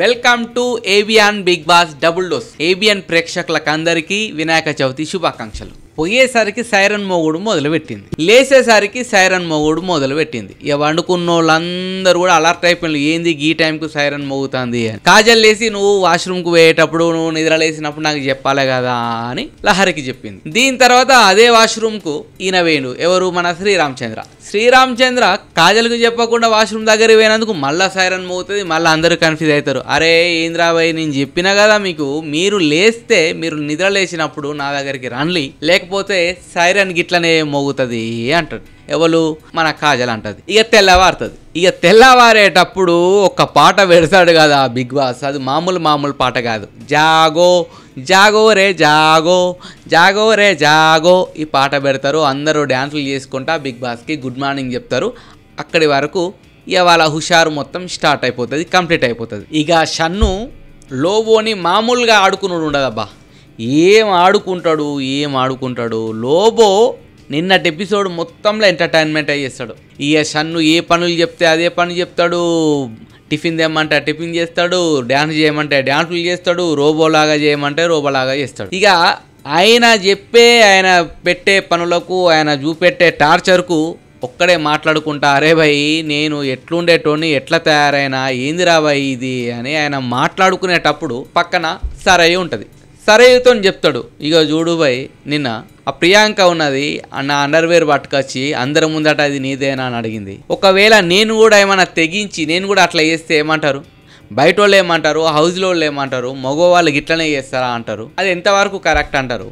welcome to ABN Bigg Boss double dose ABN ప్రేక్షకులకందరికీ వినాయక చవితి శుభాకాంక్షలు పోయేసరికి సైరన్ మొగుడు మొదలుపెట్టింది లేచేసరికి సైరన్ మొగుడు మొదలుపెట్టింది ఇక వండుకున్న వాళ్ళందరూ కూడా అలర్ట్ అయిపోయిన ఏంది ఈ టైంకు సైరన్ మోగుతుంది అని కాజల్ లేసి నువ్వు వాష్రూమ్కు పోయేటప్పుడు నువ్వు నిద్ర లేసినప్పుడు నాకు చెప్పాలి కదా అని లహరికి చెప్పింది దీని తర్వాత అదే వాష్రూమ్కు ఈయన వేయండు ఎవరు మన శ్రీరామచంద్ర శ్రీరామచంద్ర కాజల్కు చెప్పకుండా వాష్రూమ్ దగ్గర పోయినందుకు మళ్ళా సైరన్ మోగుతుంది మళ్ళీ అందరూ కన్ఫ్యూజ్ అవుతారు అరే ఇంద్రాబాయి నేను చెప్పినా కదా మీకు మీరు లేస్తే మీరు నిద్ర లేచినప్పుడు నా దగ్గరికి రన్లీ లేకపోతే పోతే సైరన్ గిట్లనే మోగుతుంది అంటాడు ఎవరు మన కాజల్ అంటది ఇక తెల్లవారుతుంది ఇక తెల్లవారేటప్పుడు ఒక పాట పెడతాడు కదా బిగ్ బాస్ అది మామూలు మామూలు పాట కాదు జాగో జాగో రే జాగో జాగో రే జాగో ఈ పాట పెడతారు అందరూ డ్యాన్సులు చేసుకుంటా బిగ్ బాస్కి గుడ్ మార్నింగ్ చెప్తారు అక్కడి వరకు ఇక వాళ్ళ హుషారు మొత్తం స్టార్ట్ అయిపోతుంది కంప్లీట్ అయిపోతుంది ఇక షన్ను లోబోని మామూలుగా ఆడుకున్నాడు ఉండదబ్బా ఏం ఆడుకుంటాడు ఏం ఆడుకుంటాడు లోబో నిన్నటి ఎపిసోడ్ మొత్తంలో ఎంటర్టైన్మెంట్ చేస్తాడు ఇక షన్ను ఏ పనులు చెప్తే అదే పని చెప్తాడు టిఫిన్ తెమ్మంటే టిఫిన్ చేస్తాడు డ్యాన్స్ చేయమంటే డ్యాన్సులు చేస్తాడు రోబోలాగా చేయమంటే రోబోలాగా చేస్తాడు ఇక ఆయన చెప్పే ఆయన పెట్టే పనులకు ఆయన చూపెట్టే టార్చర్కు ఒక్కడే మాట్లాడుకుంటా అరే భయ్ నేను ఎట్లుండేటోని ఎట్లా తయారైనా ఏందిరా భయ్ ఇది అని ఆయన మాట్లాడుకునేటప్పుడు పక్కన సరై ఉంటుంది సరే చెప్తాడు ఇక చూడు భయ్ నిన్న ఆ ప్రియాంక ఉన్నది నా అండర్వేర్ పట్టుకొచ్చి అందరి ముందట అది నీదేనా అని అడిగింది ఒకవేళ నేను కూడా ఏమైనా తెగించి నేను కూడా అట్లా చేస్తే ఏమంటారు బయట వాళ్ళు ఏమంటారు హౌస్లో వాళ్ళు ఏమంటారు మగవాళ్ళు గిట్లనే చేస్తారా అంటారు అది ఎంతవరకు కరెక్ట్ అంటారు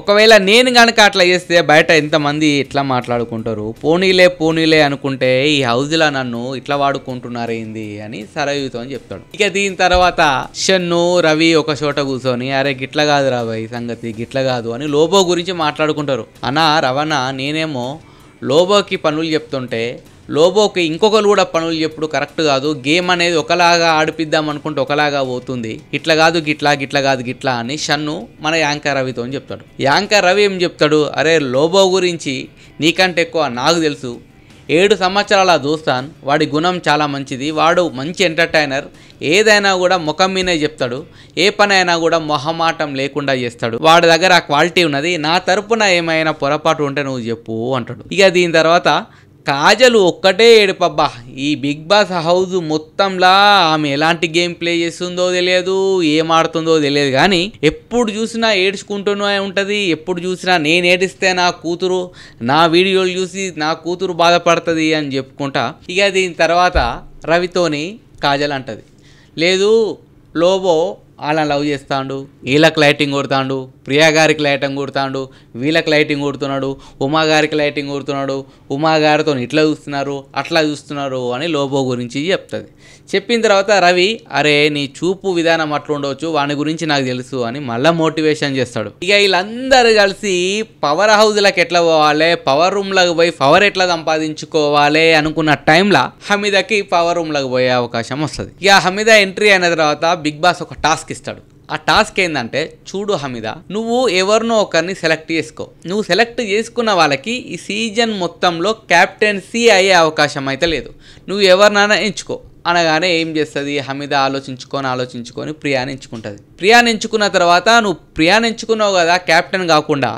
ఒకవేళ నేను కనుక అట్లా చేస్తే బయట ఎంతమంది ఇట్లా మాట్లాడుకుంటారు పోనీలే పోనీలే అనుకుంటే ఈ హౌజ్లా నన్ను ఇట్లా వాడుకుంటున్నారేంది అని సరయుతో అని చెప్తాడు ఇక దీని తర్వాత షన్ను రవి ఒక చోట కూర్చొని అరే గిట్ల కాదు రాబాయి సంగతి గిట్ల కాదు అని లోబో గురించి మాట్లాడుకుంటారు అనా రవణ నేనేమో లోబోకి పనులు చెప్తుంటే లోబోకి ఇంకొకరు కూడా పనులు చెప్పుడు కరెక్ట్ కాదు గేమ్ అనేది ఒకలాగా ఆడిపిద్దాం అనుకుంటే ఒకలాగా పోతుంది ఇట్లా కాదు గిట్లా గిట్లా కాదు గిట్లా అని షన్ను మన యాంకర్ రవితో చెప్తాడు యాంకర్ రవి ఏం చెప్తాడు అరే లోబో గురించి నీకంటే ఎక్కువ నాకు తెలుసు ఏడు సంవత్సరాల దోస్తాన్ వాడి గుణం చాలా మంచిది వాడు మంచి ఎంటర్టైనర్ ఏదైనా కూడా ముఖం మీనే చెప్తాడు ఏ పనైనా కూడా మొహమాటం లేకుండా చేస్తాడు వాడి దగ్గర ఆ క్వాలిటీ ఉన్నది నా తరపున ఏమైనా పొరపాటు ఉంటే నువ్వు చెప్పు అంటాడు ఇక దీని తర్వాత కాజలు ఒక్కటే ఏడుపబ్బా ఈ బిగ్ బాస్ హౌస్ మొత్తంలా ఆమె ఎలాంటి గేమ్ ప్లే చేస్తుందో తెలియదు ఏం ఆడుతుందో తెలియదు కానీ ఎప్పుడు చూసినా ఏడ్చుకుంటూనే ఉంటుంది ఎప్పుడు చూసినా నేను ఏడిస్తే నా కూతురు నా వీడియోలు చూసి నా కూతురు బాధపడుతుంది అని చెప్పుకుంటా ఇక దీని తర్వాత రవితోని కాజల్ అంటది లేదు లోబో వాళ్ళని లవ్ చేస్తాడు వీళ్ళకి లైటింగ్ కొడతాడు ప్రియా గారికి లైటింగ్ కొడతాడు వీళ్ళకి లైటింగ్ కొడుతున్నాడు ఉమా గారికి లైటింగ్ కొడుతున్నాడు ఉమా గారితో ఇట్లా చూస్తున్నారు అట్లా చూస్తున్నారు అని లోబో గురించి చెప్తుంది చెప్పిన తర్వాత రవి అరే నీ చూపు విధానం అట్లుండవచ్చు వాని గురించి నాకు తెలుసు అని మళ్ళీ మోటివేషన్ చేస్తాడు ఇక వీళ్ళందరూ కలిసి పవర్ హౌజ్లకు ఎట్లా పోవాలి పవర్ రూమ్లకు పోయి పవర్ ఎట్లా సంపాదించుకోవాలి అనుకున్న టైంలో హమీదకి పవర్ రూమ్లకు పోయే అవకాశం వస్తుంది ఇక హమీద ఎంట్రీ అయిన తర్వాత బిగ్ బాస్ ఒక టాస్క్ టాస్క్ ఇస్తాడు ఆ టాస్క్ ఏంటంటే చూడు హమీద నువ్వు ఎవరినో ఒకరిని సెలెక్ట్ చేసుకో నువ్వు సెలెక్ట్ చేసుకున్న వాళ్ళకి ఈ సీజన్ మొత్తంలో క్యాప్టెన్సీ అయ్యే అవకాశం అయితే లేదు నువ్వు ఎవరినైనా ఎంచుకో అనగానే ఏం చేస్తుంది హమీద ఆలోచించుకొని ఆలోచించుకొని ప్రియాని ఎంచుకుంటుంది ప్రియాని ఎంచుకున్న తర్వాత నువ్వు ప్రియాని ఎంచుకున్నావు కదా క్యాప్టెన్ కాకుండా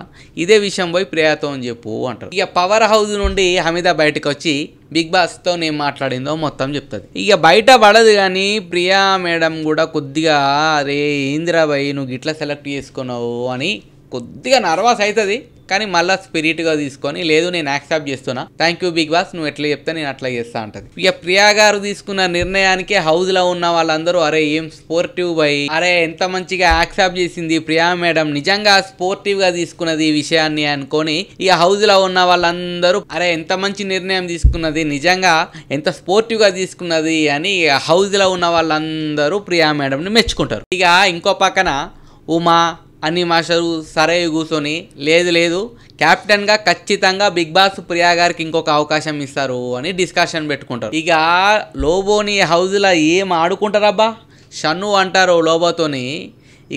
ఇదే విషయం పోయి ప్రియాతో అని చెప్పు అంటారు ఇక పవర్ హౌస్ నుండి హమీద బయటకు వచ్చి బిగ్ బాస్తో నేను మాట్లాడిందో మొత్తం చెప్తుంది ఇక బయట పడదు కానీ ప్రియా మేడం కూడా కొద్దిగా అరే ఏందిరా నువ్వు గిట్లా సెలెక్ట్ చేసుకున్నావు అని కొద్దిగా నర్వస్ అవుతుంది కానీ మళ్ళీ స్పిరిట్గా తీసుకొని లేదు నేను యాక్సెప్ట్ చేస్తున్నా థ్యాంక్ యూ బిగ్ బాస్ నువ్వు ఎట్లా చెప్తే నేను అట్లా చేస్తా అంటది ఇక ప్రియా గారు తీసుకున్న నిర్ణయానికి హౌస్లో ఉన్న వాళ్ళందరూ అరే ఏం స్పోర్టివ్ బై అరే ఎంత మంచిగా యాక్సెప్ట్ చేసింది ప్రియా మేడం నిజంగా స్పోర్టివ్గా తీసుకున్నది ఈ విషయాన్ని అనుకొని ఇక హౌస్లో ఉన్న వాళ్ళందరూ అరే ఎంత మంచి నిర్ణయం తీసుకున్నది నిజంగా ఎంత స్పోర్టివ్గా తీసుకున్నది అని హౌస్లో ఉన్న వాళ్ళందరూ ప్రియా మేడంని మెచ్చుకుంటారు ఇక ఇంకో పక్కన ఉమా అని మాస్టరు సరే కూర్చొని లేదు లేదు కెప్టెన్గా ఖచ్చితంగా బిగ్ బాస్ ప్రియా గారికి ఇంకొక అవకాశం ఇస్తారు అని డిస్కషన్ పెట్టుకుంటారు ఇక లోబోని హౌజ్లో ఏం ఆడుకుంటారబ్బా షన్ను అంటారు లోబోతోని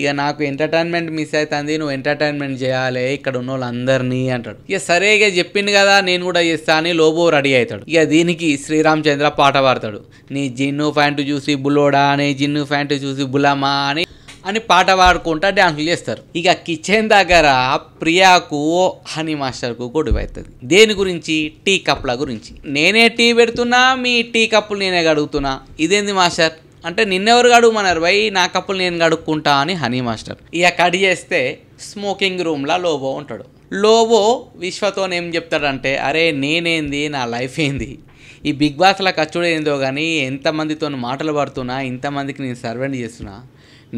ఇక నాకు ఎంటర్టైన్మెంట్ మిస్ అవుతుంది నువ్వు ఎంటర్టైన్మెంట్ చేయాలి ఇక్కడ ఉన్న వాళ్ళందరినీ అంటాడు ఇక సరే ఇక చెప్పింది కదా నేను కూడా చేస్తా అని లోబో రెడీ అవుతాడు ఇక దీనికి శ్రీరామ్ చంద్ర పాట పాడతాడు నీ జిన్ను ప్యాంటు చూసి బులోడా అని జిన్ను ప్యాంటు చూసి బులమా అని అని పాట పాడుకుంటా డాన్సులు చేస్తారు ఇక కిచెన్ దగ్గర ప్రియాకు హనీ మాస్టర్కు గొడవ అవుతుంది దేని గురించి టీ కప్ల గురించి నేనే టీ పెడుతున్నా మీ టీ కప్పులు నేనే కడుగుతున్నా ఇదేంది మాస్టర్ అంటే నిన్నెవరు గడుగుమన్నారు భయ్ నా కప్పులు నేను గడుక్కుంటా అని హనీ మాస్టర్ ఇక కడి చేస్తే స్మోకింగ్ రూమ్లో లోబో ఉంటాడు లోబో విశ్వతోనేం ఏం చెప్తాడంటే అరే నేనేంది నా లైఫ్ ఏంది ఈ బిగ్ బాస్లో ఖర్చుడు ఏందో కానీ ఎంతమందితో మాటలు పడుతున్నా ఇంతమందికి నేను సర్వెంట్ చేస్తున్నా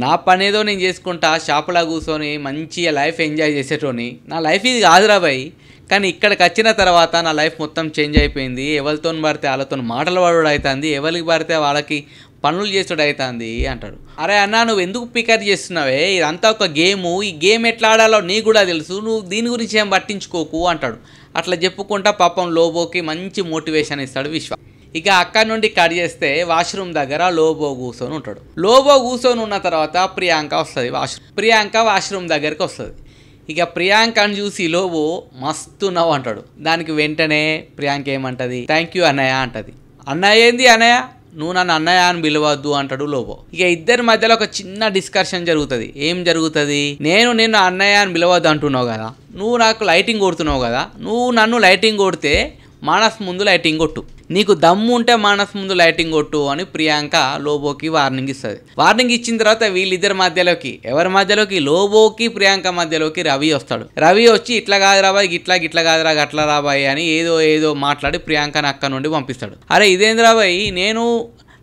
నా పనేదో నేను చేసుకుంటా షాపులా కూర్చొని మంచిగా లైఫ్ ఎంజాయ్ చేసేటోని నా లైఫ్ ఇది కాదురా భయ్ కానీ ఇక్కడికి వచ్చిన తర్వాత నా లైఫ్ మొత్తం చేంజ్ అయిపోయింది ఎవరితో పడితే వాళ్ళతో మాటలు వాడు అవుతుంది ఎవరికి పడితే వాళ్ళకి పనులు చేసాడు అవుతుంది అంటాడు అరే అన్న నువ్వు ఎందుకు పికర్ చేస్తున్నావే ఇదంతా ఒక గేము ఈ గేమ్ ఎట్లా ఆడాలో నీకు కూడా తెలుసు నువ్వు దీని గురించి ఏం పట్టించుకోకు అంటాడు అట్లా చెప్పుకుంటా పాపం లోబోకి మంచి మోటివేషన్ ఇస్తాడు విశ్వ ఇక అక్కడి నుండి కట్ చేస్తే వాష్రూమ్ దగ్గర లోబో కూర్చొని ఉంటాడు లోబో కూర్చొని ఉన్న తర్వాత ప్రియాంక వస్తుంది వాష్రూమ్ ప్రియాంక వాష్రూమ్ దగ్గరికి వస్తుంది ఇక ప్రియాంకను చూసి లోబో మస్తు నవ్వు అంటాడు దానికి వెంటనే ప్రియాంక ఏమంటది థ్యాంక్ యూ అన్నయ్య అంటది అన్నయ్య ఏంది అన్నయ్య నువ్వు నన్ను అన్నయ్య అని పిలవద్దు అంటాడు లోబో ఇక ఇద్దరి మధ్యలో ఒక చిన్న డిస్కషన్ జరుగుతుంది ఏం జరుగుతుంది నేను నిన్ను అన్నయ్య అని పిలవద్దు అంటున్నావు కదా నువ్వు నాకు లైటింగ్ కొడుతున్నావు కదా నువ్వు నన్ను లైటింగ్ కొడితే మానస్ ముందు లైటింగ్ కొట్టు నీకు దమ్ము ఉంటే మానస్ ముందు లైటింగ్ కొట్టు అని ప్రియాంక లోబోకి వార్నింగ్ ఇస్తుంది వార్నింగ్ ఇచ్చిన తర్వాత వీళ్ళిద్దరి మధ్యలోకి ఎవరి మధ్యలోకి లోబోకి ప్రియాంక మధ్యలోకి రవి వస్తాడు రవి వచ్చి ఇట్లా కాదు రాబాయ్ ఇట్లా ఇట్లా కాదు రా రాబాయ్ అని ఏదో ఏదో మాట్లాడి ప్రియాంకని అక్క నుండి పంపిస్తాడు అరే ఇదేంద్రాబాయ్ నేను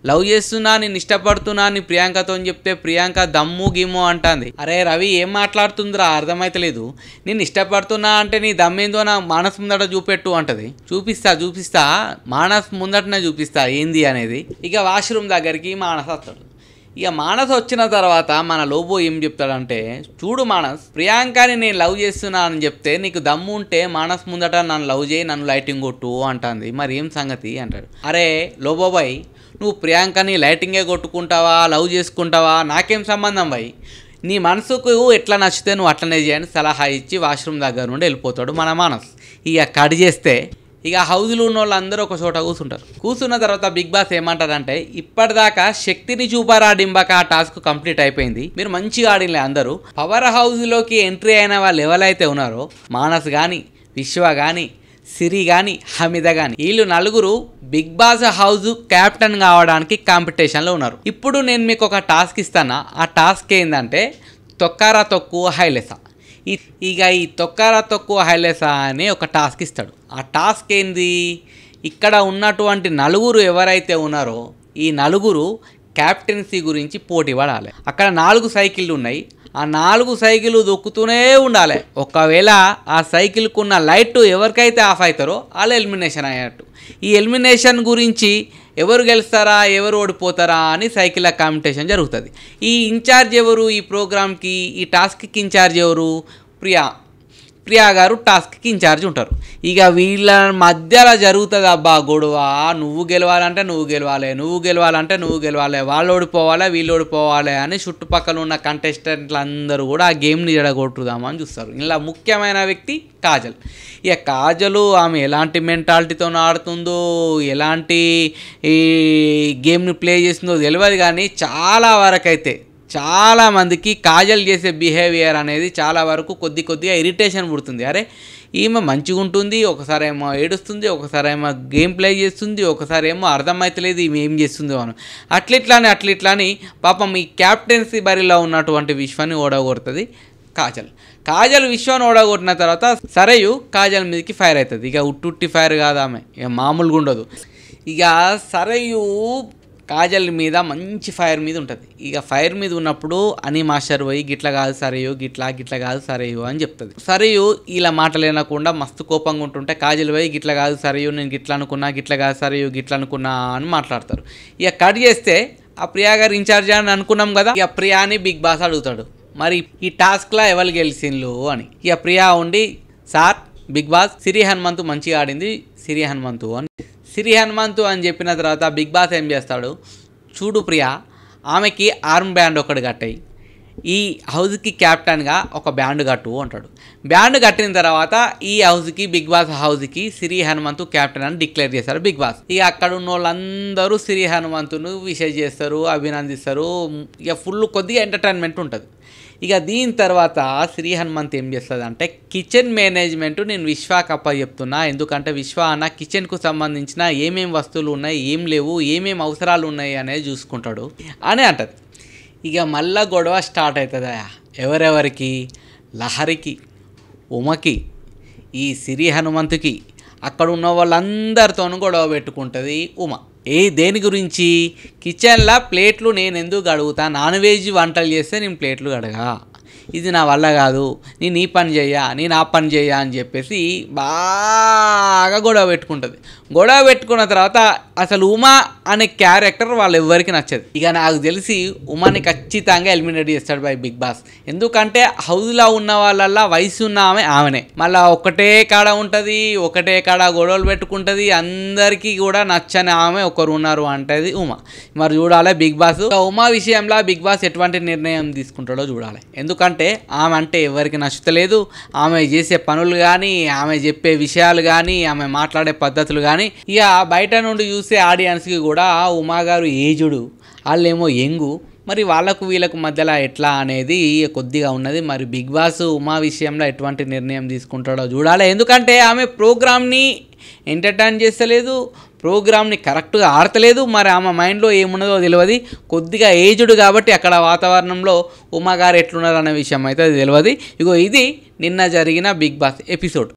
లవ్ చేస్తున్నా నేను ఇష్టపడుతున్నా అని ప్రియాంకతో చెప్తే ప్రియాంక దమ్ము గిమ్ము అంటుంది అరే రవి ఏం మాట్లాడుతుందిరా అర్థమైతలేదు నేను ఇష్టపడుతున్నా అంటే నీ దమ్మేందో నా మానస్ ముందట చూపెట్టు అంటది చూపిస్తా చూపిస్తా మానస్ ముందటనే చూపిస్తా ఏంది అనేది ఇక వాష్రూమ్ దగ్గరికి మానస్ వస్తాడు ఇక మానస్ వచ్చిన తర్వాత మన లోబో ఏం చెప్తాడంటే చూడు మానస్ ప్రియాంకని నేను లవ్ చేస్తున్నా అని చెప్తే నీకు దమ్ము ఉంటే మానస్ ముందట నన్ను లవ్ చేయి నన్ను లైటింగ్ కొట్టు అంటుంది మరి ఏం సంగతి అంటాడు అరే లోబోబాయ్ నువ్వు ప్రియాంకని లైటింగే కొట్టుకుంటావా లవ్ చేసుకుంటావా నాకేం సంబంధం భయ్ నీ మనసుకు ఎట్లా నచ్చితే నువ్వు అట్లనే చేయని సలహా ఇచ్చి వాష్రూమ్ దగ్గర నుండి వెళ్ళిపోతాడు మన మానస్ ఇక కట్ చేస్తే ఇక హౌజ్లో ఉన్న వాళ్ళందరూ ఒక చోట కూర్చుంటారు కూర్చున్న తర్వాత బిగ్ బాస్ ఏమంటారంటే ఇప్పటిదాకా శక్తిని చూపారా డింబక ఆ టాస్క్ కంప్లీట్ అయిపోయింది మీరు మంచిగా ఆడిలే అందరూ పవర్ హౌజ్లోకి ఎంట్రీ అయిన వాళ్ళు ఎవరైతే ఉన్నారో మానస్ కానీ విశ్వ కానీ సిరి కానీ హమిద కానీ వీళ్ళు నలుగురు బిగ్ బాస్ హౌస్ క్యాప్టెన్ కావడానికి కాంపిటీషన్లో ఉన్నారు ఇప్పుడు నేను మీకు ఒక టాస్క్ ఇస్తాను ఆ టాస్క్ ఏంటంటే తొక్కారా తొక్కు హైలెసా ఇక ఈ తొక్కారా తొక్కు హైలెసా అనే ఒక టాస్క్ ఇస్తాడు ఆ టాస్క్ ఏంది ఇక్కడ ఉన్నటువంటి నలుగురు ఎవరైతే ఉన్నారో ఈ నలుగురు క్యాప్టెన్సీ గురించి పోటీ పడాలి అక్కడ నాలుగు సైకిళ్ళు ఉన్నాయి ఆ నాలుగు సైకిల్ దొక్కుతూనే ఉండాలి ఒకవేళ ఆ సైకిల్కున్న లైట్ ఎవరికైతే ఆఫ్ అవుతారో వాళ్ళు ఎలిమినేషన్ అయ్యేటట్టు ఈ ఎలిమినేషన్ గురించి ఎవరు గెలుస్తారా ఎవరు ఓడిపోతారా అని సైకిల్ కాంపిటీషన్ జరుగుతుంది ఈ ఇన్ఛార్జ్ ఎవరు ఈ ప్రోగ్రామ్కి ఈ టాస్క్కి ఇన్ఛార్జ్ ఎవరు ప్రియా సుప్రియా గారు టాస్క్కి ఇన్ఛార్జ్ ఉంటారు ఇక వీళ్ళ మధ్యలో జరుగుతుంది అబ్బా గొడవ నువ్వు గెలవాలంటే నువ్వు గెలవాలి నువ్వు గెలవాలంటే నువ్వు గెలవాలి వాళ్ళు ఓడిపోవాలి వీళ్ళు ఓడిపోవాలి అని చుట్టుపక్కల ఉన్న కంటెస్టెంట్లు అందరూ కూడా ఆ గేమ్ని జడగొట్టుదామని చూస్తారు ఇలా ముఖ్యమైన వ్యక్తి కాజల్ ఇక కాజలు ఆమె ఎలాంటి మెంటాలిటీతో ఆడుతుందో ఎలాంటి ఈ గేమ్ని ప్లే చేస్తుందో తెలియదు కానీ చాలా వరకైతే చాలామందికి కాజల్ చేసే బిహేవియర్ అనేది చాలా వరకు కొద్ది కొద్దిగా ఇరిటేషన్ పుడుతుంది అరే ఈమె మంచిగా ఉంటుంది ఒకసారి ఏమో ఏడుస్తుంది ఒకసారి ఏమో గేమ్ ప్లే చేస్తుంది ఒకసారి ఏమో అర్థమైతలేదు ఈమె ఏం చేస్తుంది అని అట్లిట్లానే అట్లిట్లాని పాపం ఈ క్యాప్టెన్సీ బరిలో ఉన్నటువంటి విశ్వాన్ని ఓడగొడుతుంది కాజల్ కాజల్ విశ్వాన్ని ఓడగొట్టిన తర్వాత సరేయు కాజల్ మీదకి ఫైర్ అవుతుంది ఇక ఉట్టుట్టి ఫైర్ కాదు ఆమె ఇక మామూలుగా ఉండదు ఇక సరయు కాజల్ మీద మంచి ఫైర్ మీద ఉంటుంది ఇక ఫైర్ మీద ఉన్నప్పుడు అని మాస్టర్ పోయి గిట్లా కాదు సరేయో గిట్లా గిట్లా కాదు సరేయో అని చెప్తుంది సరేయో ఇలా మాటలేనకుండా మస్తు కోపంగా ఉంటుంటే కాజల్ పోయి గిట్లా కాదు సరేయో నేను గిట్లా అనుకున్నా గిట్లా కాదు సరేయో గిట్ల అనుకున్నా అని మాట్లాడతారు ఇక కట్ చేస్తే ఆ ప్రియా గారు ఇన్ఛార్జ్ అని అనుకున్నాం కదా ఇక ప్రియాని బిగ్ బాస్ అడుగుతాడు మరి ఈ టాస్క్లా ఎవరు గెలిచిండ్లు అని ఇక ప్రియా ఉండి sir Bigg Boss Siri Hanumanthu మంచిగా ఆడింది సిరి హనుమంతు అని సిరి హనుమంతు అని చెప్పిన తర్వాత బిగ్ బాస్ ఏం చేస్తాడు చూడు ప్రియ ఆమెకి ఆర్మ్ బ్యాండ్ ఒకటి కట్టాయి ఈ హౌస్కి క్యాప్టెన్గా ఒక బ్యాండ్ కట్టు అంటాడు బ్యాండ్ కట్టిన తర్వాత ఈ హౌస్కి బిగ్ బాస్ హౌస్కి సిరి హనుమంతు క్యాప్టెన్ అని డిక్లేర్ చేస్తారు బిగ్ బాస్ ఇక అక్కడ ఉన్న వాళ్ళందరూ సిరి హనుమంతును విషేజ్ చేస్తారు అభినందిస్తారు ఇక ఫుల్ కొద్దిగా ఎంటర్టైన్మెంట్ ఉంటుంది ఇక దీని తర్వాత శ్రీ హనుమంత్ ఏం చేస్తుంది అంటే కిచెన్ మేనేజ్మెంట్ నేను విశ్వాకి అప్ప చెప్తున్నా ఎందుకంటే విశ్వ అన్న కిచెన్కు సంబంధించిన ఏమేమి వస్తువులు ఉన్నాయి ఏం లేవు ఏమేమి అవసరాలు ఉన్నాయి అనేది చూసుకుంటాడు అని అంటది ఇక మళ్ళా గొడవ స్టార్ట్ అవుతుందా ఎవరెవరికి లహరికి ఉమకి ఈ సిరి హనుమంతుకి అక్కడ ఉన్న వాళ్ళందరితోనూ గొడవ పెట్టుకుంటుంది ఉమ ఏ దేని గురించి కిచెన్లో ప్లేట్లు నేను ఎందుకు కడుగుతా నాన్ వెజ్ వంటలు చేస్తే నేను ప్లేట్లు కడగా ఇది నా వల్ల కాదు నేను ఈ పని చేయ నేను ఆ పని చేయ అని చెప్పేసి బాగా గొడవ పెట్టుకుంటుంది గొడవ పెట్టుకున్న తర్వాత అసలు ఉమా అనే క్యారెక్టర్ వాళ్ళు ఎవరికి నచ్చదు ఇక నాకు తెలిసి ఉమాని ఖచ్చితంగా ఎలిమినేట్ చేస్తాడు బై బిగ్ బాస్ ఎందుకంటే హౌస్లో ఉన్న వాళ్ళ వయసు ఉన్న ఆమె ఆమెనే మళ్ళీ ఒకటే కాడ ఉంటుంది ఒకటే కాడ గొడవలు పెట్టుకుంటుంది అందరికీ కూడా నచ్చని ఆమె ఒకరు ఉన్నారు అంటది ఉమా మరి చూడాలి బిగ్ బాస్ ఉమా విషయంలో బిగ్ బాస్ ఎటువంటి నిర్ణయం తీసుకుంటాడో చూడాలి ఎందుకంటే ఆమె అంటే ఎవరికి నచ్చుతలేదు ఆమె చేసే పనులు కానీ ఆమె చెప్పే విషయాలు కానీ ఆమె మాట్లాడే పద్ధతులు కానీ ఇక బయట నుండి చూసి చూస్తే ఆడియన్స్కి కూడా ఉమాగారు ఏజుడు వాళ్ళేమో ఎంగు మరి వాళ్ళకు వీళ్ళకు మధ్యలో ఎట్లా అనేది కొద్దిగా ఉన్నది మరి బిగ్ బాస్ ఉమా విషయంలో ఎటువంటి నిర్ణయం తీసుకుంటాడో చూడాలి ఎందుకంటే ఆమె ప్రోగ్రామ్ని ఎంటర్టైన్ చేస్తలేదు ప్రోగ్రామ్ని కరెక్ట్గా ఆడతలేదు మరి ఆమె మైండ్లో ఏమున్నదో తెలియదు కొద్దిగా ఏజ్డ్ కాబట్టి అక్కడ వాతావరణంలో ఉమాగారు ఎట్లున్నారు అనే విషయం అయితే తెలియదు ఇగో ఇది నిన్న జరిగిన బిగ్ బాస్ ఎపిసోడ్